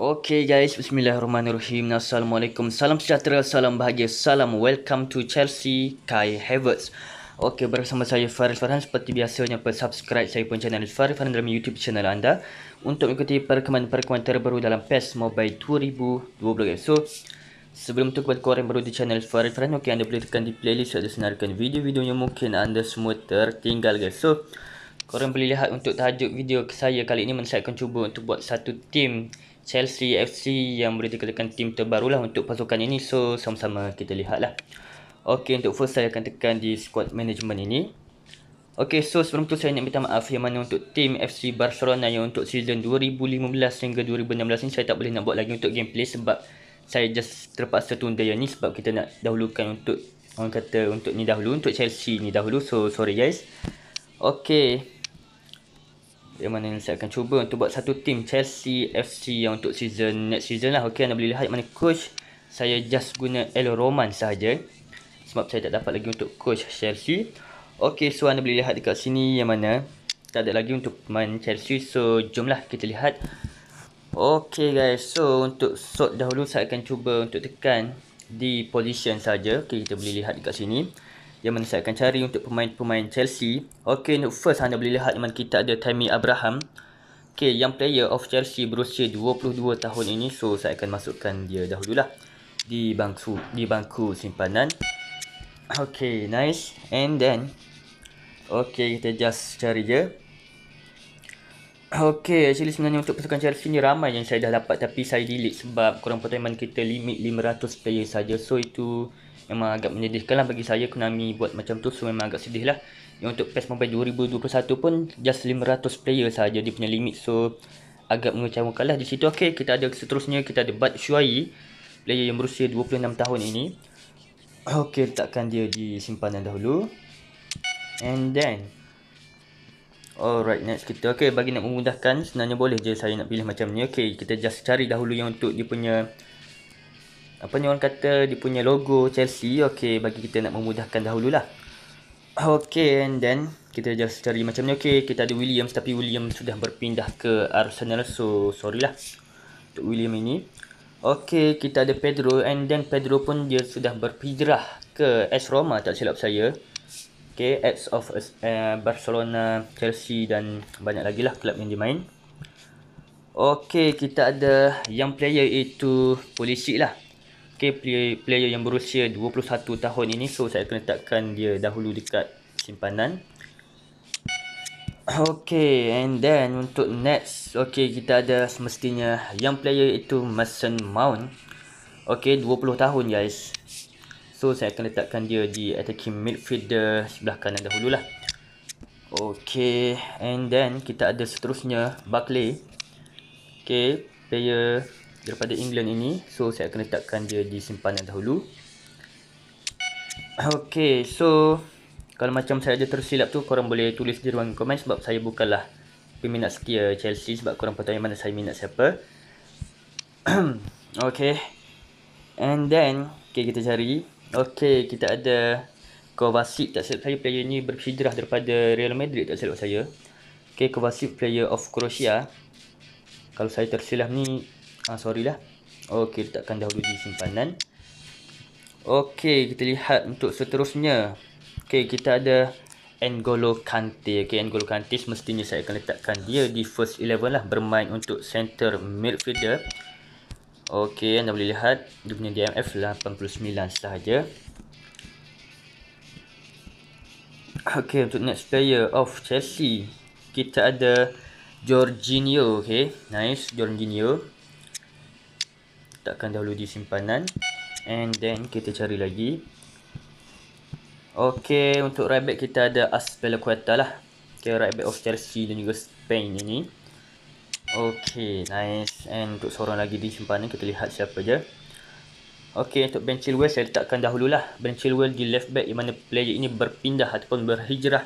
Okay guys, bismillahirrahmanirrahim. Assalamualaikum. Salam sejahtera, salam bahagia, salam welcome to Chelsea Kai Havertz. Okay, bersama saya Faris Farhan seperti biasanya per subscribe saya pun channel Faris Farhan dalam YouTube channel anda untuk mengikuti perkembangan-perkembangan terbaru dalam PES Mobile 2020 guys. So, sebelum tu kepada korang yang baru di channel Faris Farhan, okay, anda boleh tekan di playlist ada senarkan video-video yang mungkin anda semua tertinggal guys. So, korang boleh lihat untuk tajuk video saya kali ini, saya akan cuba untuk buat satu team Chelsea FC yang boleh dikatakan tim terbarulah untuk pasukan ini So sama-sama kita lihatlah. lah Okay untuk first saya akan tekan di squad management ini Okay so sebelum tu saya nak minta maaf yang mana untuk tim FC Barcelona yang untuk season 2015 hingga 2016 ni Saya tak boleh nak buat lagi untuk gameplay sebab saya just terpaksa tunda yang ni sebab kita nak dahulukan untuk orang kata untuk ni dahulu untuk Chelsea ni dahulu so sorry guys okey yang mana saya akan cuba untuk buat satu tim Chelsea FC yang untuk season next season lah. Okey anda boleh lihat mana coach saya just guna El Roman sahaja. Sebab saya tak dapat lagi untuk coach Chelsea. Okey so anda boleh lihat dekat sini yang mana tak ada lagi untuk main Chelsea. So jomlah kita lihat. Okey guys so untuk sort dahulu saya akan cuba untuk tekan di position saja. Okey kita boleh lihat dekat sini yang akan cari untuk pemain-pemain Chelsea. Okey, untuk first anda boleh lihat memang kita ada Tammy Abraham. Okey, yang player of Chelsea berusia 22 tahun ini. So, saya akan masukkan dia dahululah di bangku di bangku simpanan. Okey, nice. And then Okey, kita just cari je. Okey, actually sebenarnya untuk pasukan Chelsea ni ramai yang saya dah dapat tapi saya delete sebab kurang pertemuan kita limit 500 player saja. So, itu memang agak menyedihkan lah bagi saya Konami buat macam tu so memang agak sedih lah yang untuk PES Mobile 2021 pun just 500 player saja dia punya limit so agak mengecewakan lah di situ okey kita ada seterusnya kita ada Bad Shuai player yang berusia 26 tahun ini okey letakkan dia di simpanan dahulu and then Alright next kita okey bagi nak memudahkan senangnya boleh je saya nak pilih macam ni okey kita just cari dahulu yang untuk dia punya apa ni orang kata dia punya logo Chelsea okay bagi kita nak memudahkan dahululah okay and then kita just cari macam ni okey kita ada Williams tapi William sudah berpindah ke Arsenal so sorry lah untuk William ini okay kita ada Pedro and then Pedro pun dia sudah berpindah ke AS Roma tak silap saya okay AS of uh, Barcelona Chelsea dan banyak lagi lah klub yang dia main okay kita ada yang player itu Polisik lah okay, player, player yang berusia 21 tahun ini So saya akan letakkan dia dahulu dekat simpanan Okay and then untuk next Okay kita ada semestinya Yang player itu Mason Mount Okay 20 tahun guys So saya akan letakkan dia di attacking midfielder Sebelah kanan dahulu lah. Okay and then kita ada seterusnya Buckley Okay player daripada England ini so saya akan letakkan dia di simpanan dahulu Okay, so kalau macam saya ada tersilap tu korang boleh tulis di ruang komen sebab saya bukanlah peminat setia Chelsea sebab korang patut tahu mana saya minat siapa Okay, and then okay, kita cari Okay, kita ada Kovacic tak silap saya player ni berhijrah daripada Real Madrid tak silap saya Okay, Kovacic player of Croatia kalau saya tersilap ni ha, Sorry lah Okey letakkan dahulu di simpanan Okey kita lihat untuk seterusnya Okey kita ada Angolo Kante Okey Angolo Kante mestinya saya akan letakkan dia di first eleven lah Bermain untuk center midfielder Okey anda boleh lihat Dia punya DMF 89 sahaja Okey untuk next player of Chelsea Kita ada Jorginho Okay, nice Jorginho letakkan dahulu di simpanan and then kita cari lagi Okey untuk right back kita ada Aspelacueta lah Okay right back of Chelsea dan juga Spain ini Okey nice and untuk seorang lagi di simpanan kita lihat siapa je Okey untuk Ben Chilwell saya letakkan lah. Ben Chilwell di left back di mana player ini berpindah ataupun berhijrah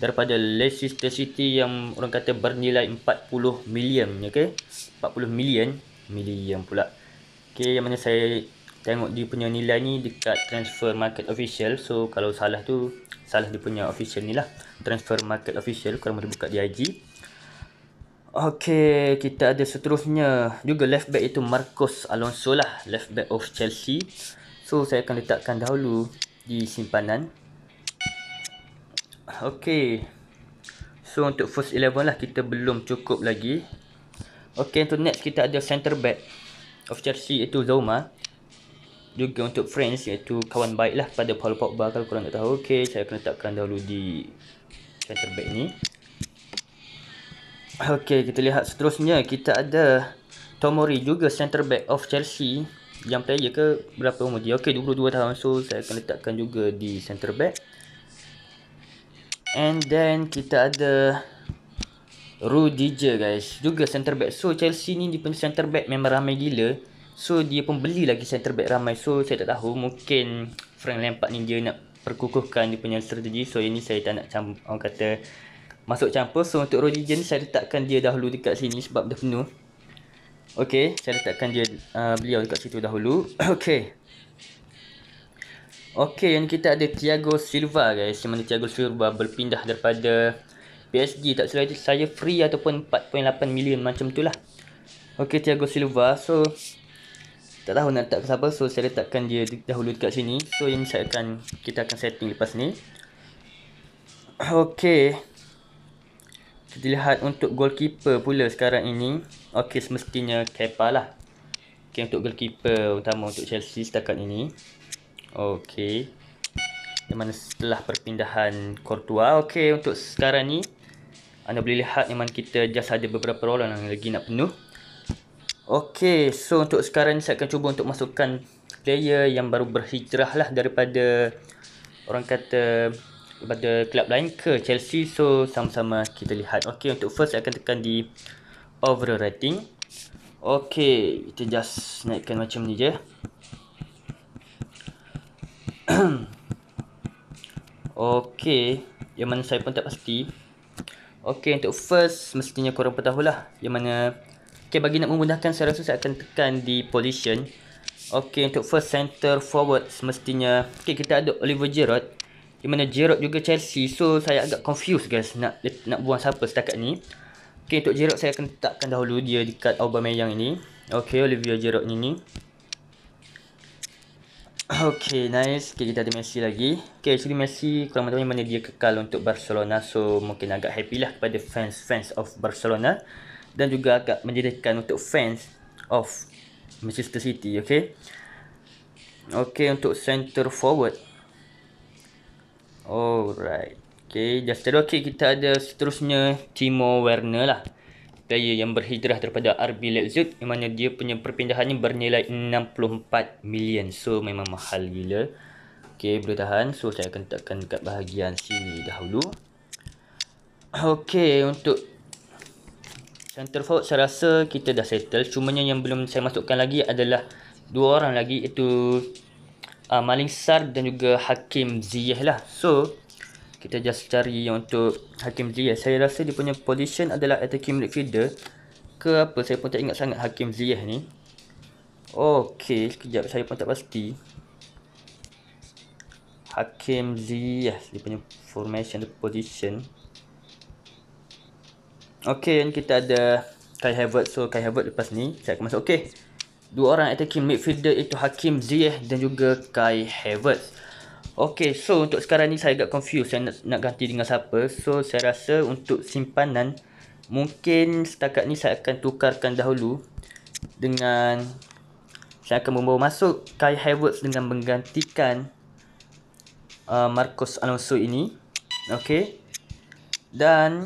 daripada Leicester City yang orang kata bernilai 40 million okey 40 million million pula Okay, yang mana saya tengok dia punya nilai ni dekat transfer market official. So, kalau salah tu, salah dia punya official ni lah. Transfer market official, korang boleh buka di IG. Okay, kita ada seterusnya. Juga left back itu Marcos Alonso lah. Left back of Chelsea. So, saya akan letakkan dahulu di simpanan. Okay. So, untuk first eleven lah, kita belum cukup lagi. Okay, untuk next kita ada center back of Chelsea iaitu Zoma juga untuk friends iaitu kawan baik lah pada Paul Pogba kalau korang tak tahu okey saya akan letakkan dahulu di center back ni okey kita lihat seterusnya kita ada Tomori juga center back of Chelsea yang player ke berapa umur dia okey 22 tahun so saya akan letakkan juga di center back and then kita ada Rudiger guys Juga center back So Chelsea ni dia punya center back Memang ramai gila So dia pun beli lagi center back ramai So saya tak tahu Mungkin Frank Lampard ni dia nak Perkukuhkan dia punya strategi So ini saya tak nak camp Orang kata Masuk campur So untuk Rudiger ni Saya letakkan dia dahulu dekat sini Sebab dah penuh Okay Saya letakkan dia uh, Beliau dekat situ dahulu Okay Okay yang kita ada Thiago Silva guys Yang mana Thiago Silva berpindah daripada PSG tak salah saya free ataupun 4.8 million macam tu lah Okay Thiago Silva so tak tahu nak letak ke siapa so saya letakkan dia dahulu dekat sini so yang saya akan kita akan setting lepas ni Okay kita lihat untuk goalkeeper pula sekarang ini Okay semestinya Kepa lah Okay untuk goalkeeper utama untuk Chelsea setakat ini Okay Di mana setelah perpindahan Courtois Okay untuk sekarang ni anda boleh lihat memang kita just ada beberapa roll yang lagi nak penuh. Okey, so untuk sekarang saya akan cuba untuk masukkan player yang baru berhijrah lah daripada orang kata daripada klub lain ke Chelsea. So sama-sama kita lihat. Okey, untuk first saya akan tekan di overall rating. Okey, kita just naikkan macam ni je. Okey, yang mana saya pun tak pasti. Okey untuk first, mestinya korang petahulah Yang mana Okay, bagi nak memudahkan, saya rasa saya akan tekan di position Okey untuk first center forward Mestinya Okay, kita ada Oliver Giroud Yang mana Giroud juga Chelsea So, saya agak confused guys Nak nak buang siapa setakat ni Okay, untuk Giroud saya akan letakkan dahulu Dia dekat Aubameyang ini Okey Oliver Giroud ni ni Okay, nice. Okay, kita ada Messi lagi. Okay, actually Messi Kalau tahu mana dia kekal untuk Barcelona. So, mungkin agak happy lah kepada fans-fans of Barcelona. Dan juga agak menjadikan untuk fans of Manchester City, okay. Okay, untuk center forward. Alright. Okay, just tadi okay, kita ada seterusnya Timo Werner lah player yang berhijrah daripada RB Leipzig yang mana dia punya perpindahannya bernilai 64 million. So memang mahal gila. Okey, boleh tahan. So saya akan tekan dekat bahagian sini dahulu. Okey, untuk center forward saya rasa kita dah settle. Cumanya yang belum saya masukkan lagi adalah dua orang lagi iaitu uh, Maling Sar dan juga Hakim Ziyah lah. So, kita just cari yang untuk Hakim Ziyech saya rasa dia punya position adalah attacking midfielder ke apa saya pun tak ingat sangat Hakim Ziyech eh, ni Okay, sekejap saya pun tak pasti Hakim Ziyech dia punya formation dia position Okay, dan kita ada Kai Havertz so Kai Havertz lepas ni saya akan masuk Okay, dua orang attacking midfielder itu Hakim Ziyech eh, dan juga Kai Havertz Okay, so untuk sekarang ni saya agak confused saya nak, nak ganti dengan siapa. So, saya rasa untuk simpanan, mungkin setakat ni saya akan tukarkan dahulu dengan... Saya akan membawa masuk Kai Havertz dengan menggantikan uh, Marcos Alonso ini. Okay. Dan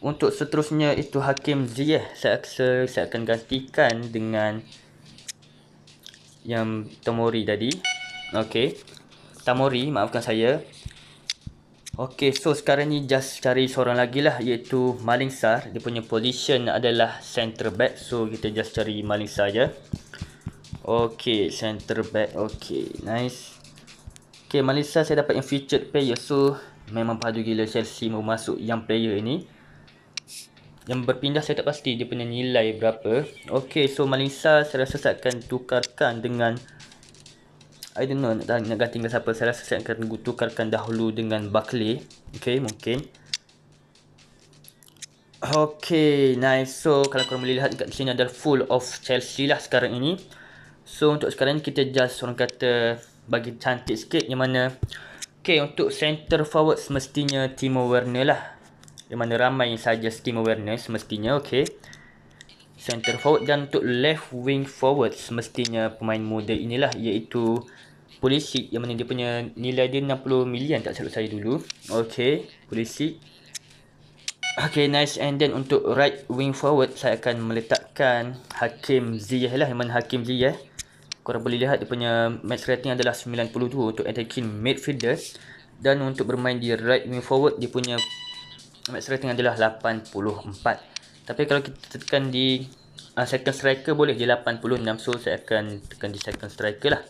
untuk seterusnya itu Hakim Ziyah Saya, saya akan gantikan dengan yang Tomori Tadi. Okay Tamori maafkan saya Okay so sekarang ni just cari seorang lagi lah Iaitu Malingsar Dia punya position adalah center back So kita just cari Malingsar je Okay center back Okay nice Okay Malingsar saya dapat yang featured player So memang padu gila Chelsea mau masuk yang player ni yang berpindah saya tak pasti dia punya nilai berapa. Okay, so Malinsa saya rasa saya akan tukarkan dengan I don't know nak tanya nak ganti dengan siapa Saya rasa saya akan gutukarkan dahulu dengan Buckley Okay mungkin Okay nice So kalau korang boleh lihat kat sini ada full of Chelsea lah sekarang ini So untuk sekarang ni kita just orang kata Bagi cantik sikit yang mana Okay untuk center forward semestinya Timo Werner lah Yang mana ramai yang suggest Timo Werner semestinya okay Center forward dan untuk left wing forward semestinya pemain muda inilah iaitu Pulisic yang mana dia punya nilai dia 60 million tak salah saya dulu. Okay, Pulisic. Okay, nice. And then untuk right wing forward, saya akan meletakkan Hakim Ziyeh lah. Yang mana Hakim Ziyeh. Korang boleh lihat dia punya match rating adalah 92 untuk attacking midfielder. Dan untuk bermain di right wing forward, dia punya match rating adalah 84. Tapi kalau kita tekan di uh, second striker boleh di 86. So, saya akan tekan di second striker lah.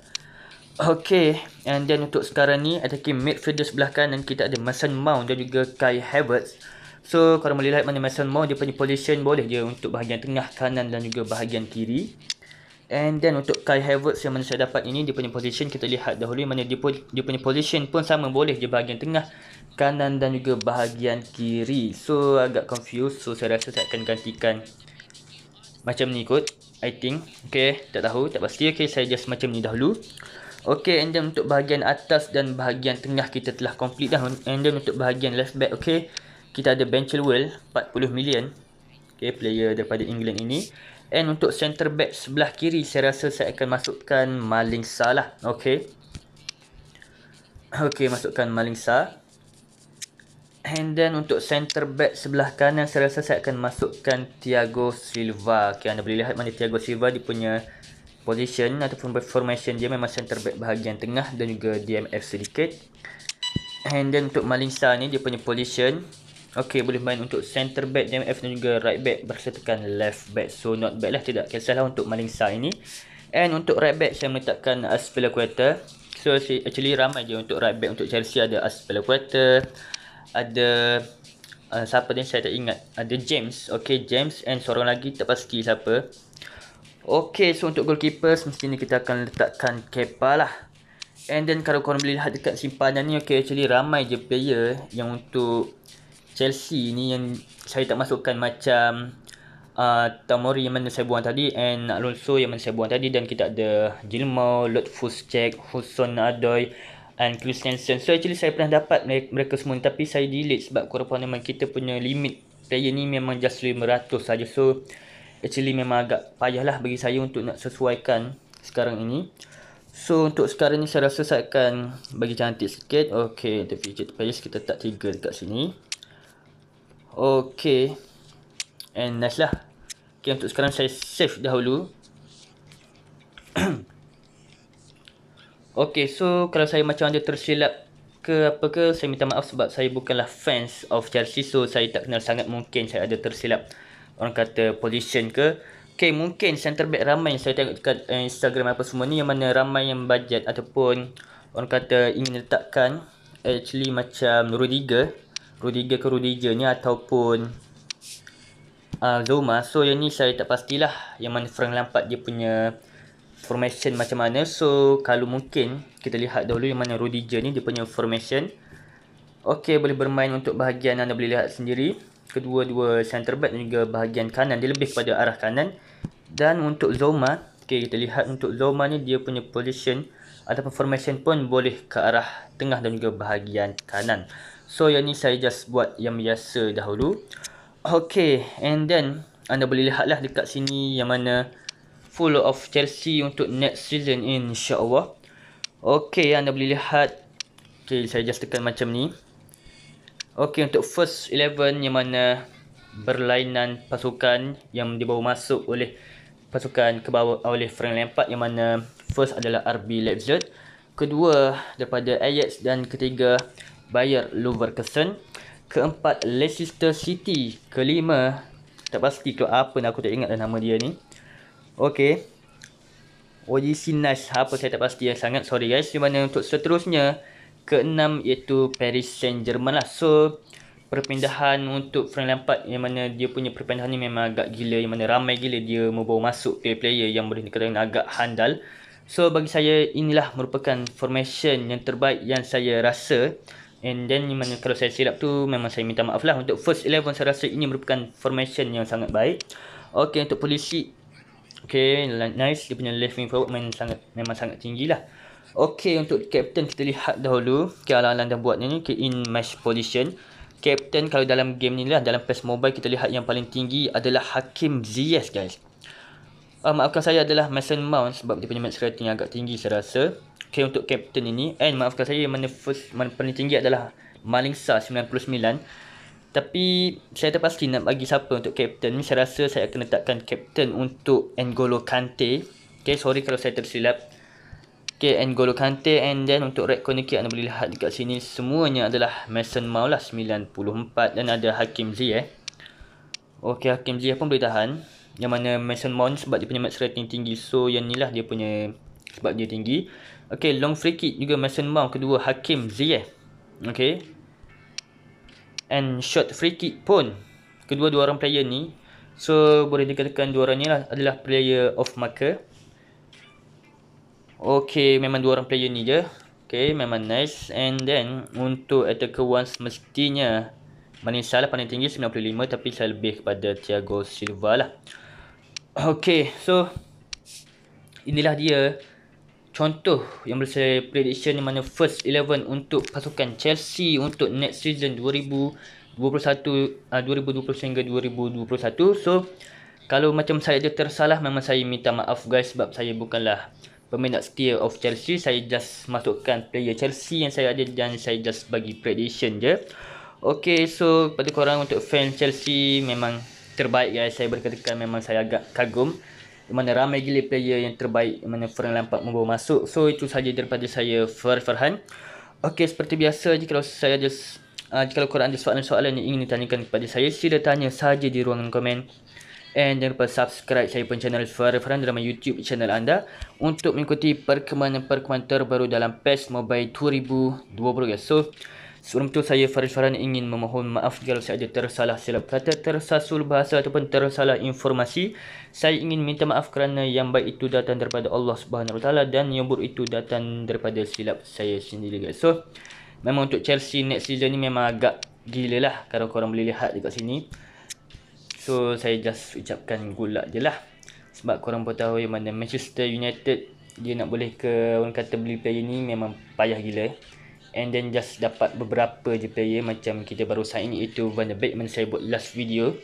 Okay, and then untuk sekarang ni ada attacking midfielder sebelah kanan kita ada Mason Mount dan juga Kai Havertz. So, kalau melihat mana Mason Mount dia punya position boleh je untuk bahagian tengah kanan dan juga bahagian kiri. And then untuk Kai Havertz yang mana saya dapat ini dia punya position kita lihat dahulu mana dia, pun, dia punya position pun sama boleh je bahagian tengah kanan dan juga bahagian kiri. So, agak confused. So, saya rasa saya akan gantikan macam ni kot. I think. Okay, tak tahu, tak pasti. Okay, saya just macam ni dahulu. Okay, and then untuk bahagian atas dan bahagian tengah kita telah complete dah. And then untuk bahagian left back, okay. Kita ada Ben Chilwell, 40 million. Okay, player daripada England ini. And untuk center back sebelah kiri, saya rasa saya akan masukkan Maling Sa lah. Okay. Okay, masukkan Malingsa. And then untuk center back sebelah kanan, saya rasa saya akan masukkan Thiago Silva. Okay, anda boleh lihat mana Thiago Silva, dia punya position ataupun formation dia memang center back bahagian tengah dan juga DMF sedikit. And then untuk Malinsa ni dia punya position Okay boleh main untuk center back DMF dan juga right back bersertakan left back So not back lah tidak kisahlah untuk Malinsa ini And untuk right back saya meletakkan Aspila Quetta So actually ramai je untuk right back untuk Chelsea ada Aspila Quetta Ada uh, siapa ni saya tak ingat Ada James Okay James and seorang lagi tak pasti siapa Okay, so untuk goalkeepers mesti ni kita akan letakkan Kepa lah. And then kalau korang boleh lihat dekat simpanan ni, okay actually ramai je player yang untuk Chelsea ni yang saya tak masukkan macam uh, Tamori yang mana saya buang tadi and Alonso yang mana saya buang tadi dan kita ada Jilmo, Lutfus Cech, Husson Adoy and Christensen. So actually saya pernah dapat mereka semua ni, tapi saya delete sebab korang faham kita punya limit player ni memang just 500 saja. So actually memang agak payahlah bagi saya untuk nak sesuaikan sekarang ini. So untuk sekarang ni saya rasa saya akan bagi cantik sikit. Okay, the fidget space kita letak tiga dekat sini. Okay. And nice lah. Okay, untuk sekarang saya save dahulu. okay, so kalau saya macam ada tersilap ke apa ke, saya minta maaf sebab saya bukanlah fans of Chelsea. So saya tak kenal sangat mungkin saya ada tersilap orang kata position ke Okay, mungkin center back ramai yang saya tengok dekat eh, Instagram apa semua ni yang mana ramai yang budget ataupun orang kata ingin letakkan actually macam Rudiger Rudiger ke Rudiger ni ataupun uh, ah, Zoma so yang ni saya tak pastilah yang mana Frank Lampard dia punya formation macam mana so kalau mungkin kita lihat dulu yang mana Rudiger ni dia punya formation Okay, boleh bermain untuk bahagian anda boleh lihat sendiri kedua-dua center back dan juga bahagian kanan dia lebih pada arah kanan dan untuk Zoma okey kita lihat untuk Zoma ni dia punya position atau formation pun boleh ke arah tengah dan juga bahagian kanan so yang ni saya just buat yang biasa dahulu okey and then anda boleh lihatlah dekat sini yang mana full of Chelsea untuk next season insya-Allah okey anda boleh lihat okey saya just tekan macam ni Okey untuk first eleven, yang mana berlainan pasukan yang dibawa masuk oleh pasukan ke bawah oleh Frank Lampard yang mana first adalah RB Leipzig, kedua daripada Ajax dan ketiga Bayer Leverkusen, keempat Leicester City, kelima tak pasti tu apa nak aku tak ingatlah nama dia ni. Okey. Oji Sinas apa saya tak pasti yang sangat sorry guys di mana untuk seterusnya keenam iaitu Paris Saint-Germain lah. So perpindahan untuk Frank Lampard yang mana dia punya perpindahan ni memang agak gila yang mana ramai gila dia membawa masuk player-player yang boleh dikatakan agak handal. So bagi saya inilah merupakan formation yang terbaik yang saya rasa And then yang mana kalau saya silap tu memang saya minta maaf lah Untuk first eleven saya rasa ini merupakan formation yang sangat baik Okay untuk polisi Okay nice dia punya left wing forward main sangat, memang sangat tinggi lah Okey untuk captain kita lihat dahulu kealalan dia buat ni ke in match position. Captain kalau dalam game ni lah dalam PES Mobile kita lihat yang paling tinggi adalah Hakim Ziyech guys. Uh, maafkan saya adalah Mason Mount sebab dia punya match rating agak tinggi saya rasa. Okey untuk captain ini and maafkan saya yang mana first mana paling tinggi adalah Malingsa 99. Tapi saya tak pasti nak bagi siapa untuk captain ni saya rasa saya akan letakkan captain untuk Angolo Kante. Okay, sorry kalau saya tersilap. Okay, and Golo Kante and then untuk red corner kick anda boleh lihat dekat sini semuanya adalah Mason Mount lah 94 dan ada Hakim Z eh. Okay, Hakim Z pun boleh tahan. Yang mana Mason Mount sebab dia punya max rating tinggi. So, yang ni lah dia punya sebab dia tinggi. Okay, long free kick juga Mason Mount kedua Hakim Z eh. Okay. And short free kick pun kedua dua orang player ni. So, boleh dikatakan dua orang ni lah adalah player of marker. Okay, memang dua orang player ni je. Okay, memang nice. And then, untuk attacker ones mestinya Manisa lah paling tinggi 95 tapi saya lebih kepada Thiago Silva lah. Okay, so inilah dia contoh yang boleh saya prediction di mana first 11 untuk pasukan Chelsea untuk next season 2021 uh, 2020 hingga 2021. So, kalau macam saya ada tersalah memang saya minta maaf guys sebab saya bukanlah pemain nak steer of Chelsea saya just masukkan player Chelsea yang saya ada dan saya just bagi prediction je Okay so pada korang untuk fan Chelsea memang terbaik guys saya boleh katakan memang saya agak kagum di mana ramai gila player yang terbaik di mana Frank Lampard membawa masuk so itu saja daripada saya Far Farhan Okay seperti biasa je kalau saya just uh, ah, kalau korang ada soalan-soalan yang ingin ditanyakan kepada saya sila tanya saja di ruangan komen And jangan lupa subscribe saya pun channel Suara Farhan dalam YouTube channel anda Untuk mengikuti perkembangan-perkembangan terbaru dalam PES Mobile 2020 guys So sebelum tu saya Farhan Farhan ingin memohon maaf kalau saya ada tersalah silap kata Tersasul bahasa ataupun tersalah informasi Saya ingin minta maaf kerana yang baik itu datang daripada Allah SWT Dan yang buruk itu datang daripada silap saya sendiri guys So memang untuk Chelsea next season ni memang agak gila lah Kalau korang boleh lihat dekat sini So saya just ucapkan good luck je lah Sebab korang pun tahu yang mana Manchester United Dia nak boleh ke orang kata beli player ni memang payah gila And then just dapat beberapa je player macam kita baru ini itu Van der Beek mana saya buat last video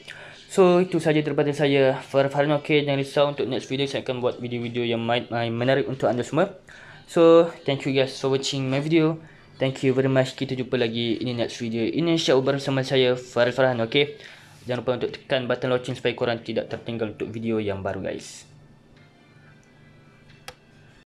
So itu saja daripada saya Far Farhan okay jangan risau untuk next video saya akan buat video-video yang menarik untuk anda semua So thank you guys for watching my video Thank you very much kita jumpa lagi in the next video In the show bersama saya Far Farhan okay Jangan lupa untuk tekan button loceng supaya korang tidak tertinggal untuk video yang baru guys.